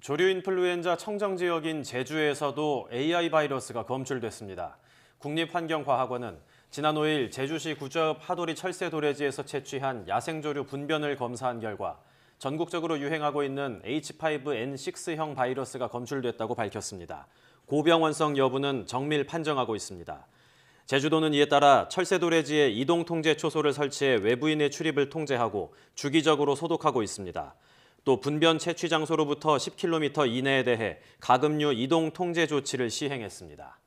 조류 인플루엔자 청정 지역인 제주에서도 AI 바이러스가 검출됐습니다. 국립환경과학원은 지난 5일 제주시 구좌 하도리 철새 도래지에서 채취한 야생조류 분변을 검사한 결과 전국적으로 유행하고 있는 H5N6형 바이러스가 검출됐다고 밝혔습니다. 고병원성 여부는 정밀 판정하고 있습니다. 제주도는 이에 따라 철새도래지에 이동 통제 초소를 설치해 외부인의 출입을 통제하고 주기적으로 소독하고 있습니다. 또 분변 채취 장소로부터 10km 이내에 대해 가금류 이동 통제 조치를 시행했습니다.